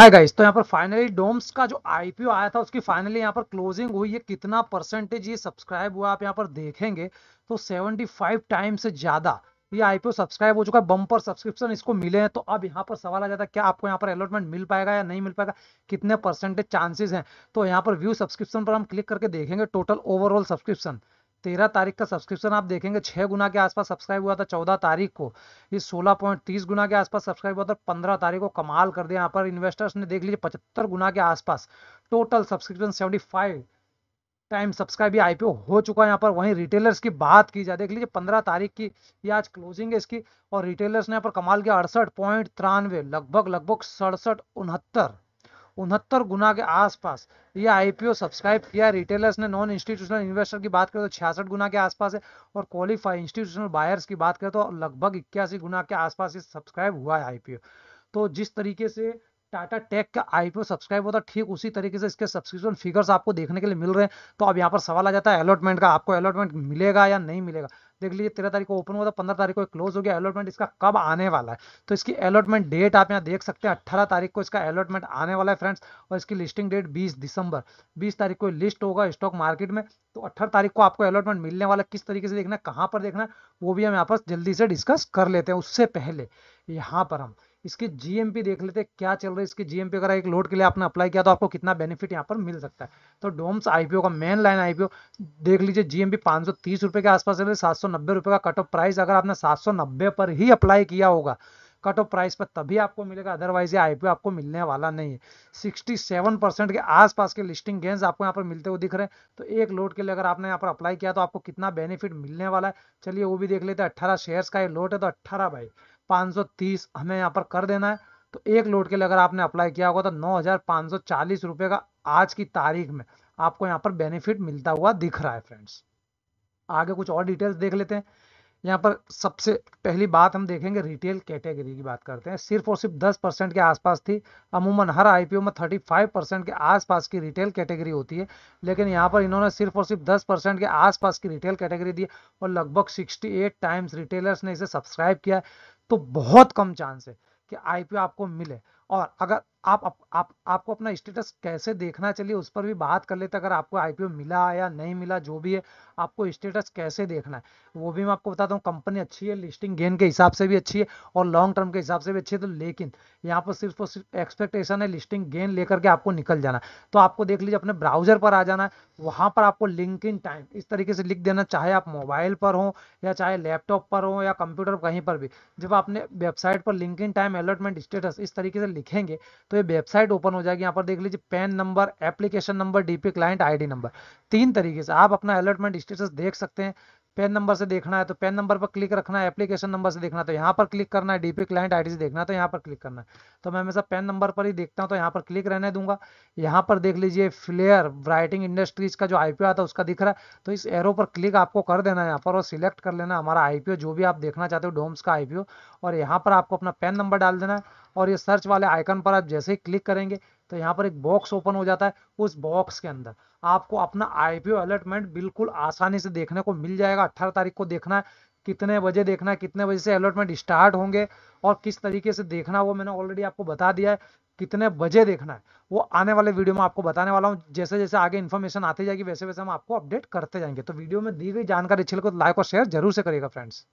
hi guys तो यहाँ पर फाइनली डोम्स का जो आईपीओ आया था उसकी फाइनली यहाँ पर क्लोजिंग हुई है कितना परसेंटेज ये सब्सक्राइब हुआ आप यहाँ पर देखेंगे तो 75 टाइम से ज़्यादा ये आईपीओ सब्सक्राइब हो चुका है बम्पर सब्सक्रिप्शन इसको मिले हैं तो अब यहाँ पर सवाल आ जाता है क्या आपको यहाँ पर अलॉटमेंट मिल पाएगा या नहीं मिल पाएगा कितने परसेंटेज चांसेस हैं तो यहाँ पर व्यू सब्सक्रिप्शन पर हम क्लिक करके देखेंगे टोटल ओवरऑल सब्सक्रिप्शन तेरह तारीख का सब्सक्रिप्शन आप देखेंगे छः गुना के आसपास सब्सक्राइब हुआ था चौदह तारीख को ये सोलह पॉइंट तीस गुना के आसपास सब्सक्राइब हुआ था पंद्रह तारीख को कमाल कर दिया यहाँ पर इन्वेस्टर्स ने देख लीजिए पचहत्तर गुना के आसपास total subscription seventy five time subscribe ये आईपीओ हो चुका है यहाँ पर वहीं रिटेलर्स की बात की जाए देख लीजिए पंद्रह तारीख की ये आज क्लोजिंग है इसकी और रिटेलर्स ने यहाँ पर कमाल किया अड़सठ पॉइंट तिरानवे लगभग लगभग सड़सठ उनहत्तर उनहत्तर गुना के आसपास ये आईपीओ सब्सक्राइब किया रिटेलर्स ने नॉन इंस्टीट्यूशनल इन्वेस्टर की बात करें तो छियासठ गुना के आसपास है और क्वालिफाई इंस्टीट्यूशनल बायर्स की बात करें तो लगभग इक्यासी गुना के आसपास ये सब्सक्राइब हुआ है आईपीओ तो जिस तरीके से टाटा टेक का आईपीओ सब्सक्राइब होता है ठीक उसी तरीके से इसके सब्सक्रिप्शन फिगर्स आपको देखने के लिए मिल रहे हैं तो अब यहाँ पर सवाल आ जाता है अलॉटमेंट का आपको अलॉटमेंट मिलेगा या नहीं मिलेगा देख लीजिए तेरह तारीख को ओपन हुआ था पंद्रह तारीख को क्लोज हो गया अलॉटमेंट इसका कब आने वाला है तो इसकी अलॉटमेंट डेट आप यहाँ देख सकते हैं अट्ठारह तारीख को इसका अलॉटमेंट आने वाला है फ्रेंड्स और इसकी लिस्टिंग डेट बीस दिसंबर बीस तारीख को लिस्ट होगा स्टॉक मार्केट में तो अट्ठारह तारीख को आपको अलॉटमेंट मिलने वाला किस तरीके से देखना है कहाँ पर देखना है वो भी हम यहाँ पर जल्दी से डिस्कस कर लेते हैं उससे पहले यहाँ पर हम इसके जीएमपी देख लेते हैं क्या चल रहा है इसके जीएमपी अगर एक लोड के लिए आपने अप्लाई किया तो आपको कितना बेनिफिट यहाँ पर मिल सकता है तो डोम्स आईपीओ का मेन लाइन आईपीओ देख लीजिए जीएमपी पाँच सौ तीस रुपये के आसपास चल रही सात सौ नब्बे रुपये का कट ऑफ प्राइस अगर आपने सात सौ नब्बे पर ही अप्लाई किया होगा कट ऑफ प्राइस पर तभी आपको मिलेगा अदरवाइज ये आईपीओ आपको मिलने वाला नहीं है सेवन परसेंट के आसपास के लिस्टिंग गेंस आपको यहाँ पर मिलते हुए दिख रहे हैं तो एक लोड के लिए अगर आपने यहाँ पर अप्लाई किया तो आपको कितना बेनिफिट मिलने वाला है चलिए वो भी देख लेते हैं अट्ठारह शेयर्स का ये लोड है तो अट्ठारह बाई 530 हमें यहाँ पर कर देना है तो एक लोड के लिए अगर आपने अप्लाई किया होगा तो नौ रुपए का आज की तारीख में आपको यहाँ पर बेनिफिट मिलता हुआ दिख रहा है फ्रेंड्स आगे कुछ और डिटेल्स देख लेते हैं यहाँ पर सबसे पहली बात हम देखेंगे रिटेल कैटेगरी की बात करते हैं सिर्फ और सिर्फ 10 परसेंट के आसपास थी अमूमन हर आईपीओ में 35 परसेंट के आसपास की रिटेल कैटेगरी होती है लेकिन यहाँ पर इन्होंने सिर्फ और सिर्फ 10 परसेंट के आसपास की रिटेल कैटेगरी दी और लगभग 68 टाइम्स रिटेलर्स ने इसे सब्सक्राइब किया तो बहुत कम चांस है कि आईपीओ आपको मिले और अगर आप, आप, आप आपको अपना स्टेटस कैसे देखना चलिए उस पर भी बात कर लेते अगर आपको आईपीओ मिला या नहीं मिला जो भी है आपको स्टेटस कैसे देखना है वो भी मैं आपको बताता हूँ कंपनी अच्छी है लिस्टिंग गेन के हिसाब से भी अच्छी है और लॉन्ग टर्म के हिसाब से भी अच्छी है तो लेकिन यहाँ पर सिर्फ और सिर्फ एक्सपेक्टेशन है लिस्टिंग गेन लेकर के आपको निकल जाना तो आपको देख लीजिए अपने ब्राउजर पर आ जाना है वहाँ पर आपको लिंक इन टाइम इस तरीके से लिख देना चाहे आप मोबाइल पर हो या चाहे लैपटॉप पर हो या कंप्यूटर कहीं पर भी जब आपने वेबसाइट पर Link Intime allotment status इस तरीके से लिखेंगे तो ये वेबसाइट ओपन हो जाएगी यहाँ पर देख लीजिए PAN number application number DP client ID number तीन तरीके से आप अपना अलॉटमेंट स्टेटस देख सकते हैं पेन नंबर से देखना है तो पेन नंबर पर क्लिक रखना है एप्लीकेशन नंबर से देखना है तो यहाँ पर क्लिक करना है डीपी क्लाइंट आईडी से देखना है तो यहाँ पर क्लिक करना है तो मैं हमेशा पेन नंबर पर ही देखता हूँ तो यहाँ पर क्लिक रहने दूंगा यहाँ पर देख लीजिए फ्लेयर राइटिंग इंडस्ट्रीज का जो आईपीओ आता है उसका दिख रहा है तो इस एरो पर क्लिक आपको कर देना है यहाँ पर और सिलेक्ट कर लेना हमारा आईपीओ जो भी आप देखना चाहते हो डोम्स का आईपीओ और यहाँ पर आपको अपना पेन नंबर डाल देना है और ये सर्च वाले आइकन पर आप जैसे ही क्लिक करेंगे तो यहाँ पर एक बॉक्स ओपन हो जाता है उस बॉक्स के अंदर आपको अपना आईपीओ अलर्टमेंट बिल्कुल आसानी से देखने को मिल जाएगा अट्ठारह तारीख को देखना है कितने बजे देखना है कितने बजे से अलॉटमेंट स्टार्ट होंगे और किस तरीके से देखना वो मैंने ऑलरेडी आपको बता दिया है कितने बजे देखना है वो आने वाले वीडियो में आपको बताने वाला हूँ जैसे जैसे आगे इन्फॉर्मेशन आती जाएगी वैसे वैसे हम आपको अपडेट करते जाएंगे तो वीडियो में दी गई जानकारी अच्छी लगे तो लाइक और शेयर जरूर से करेगा फ्रेंड्स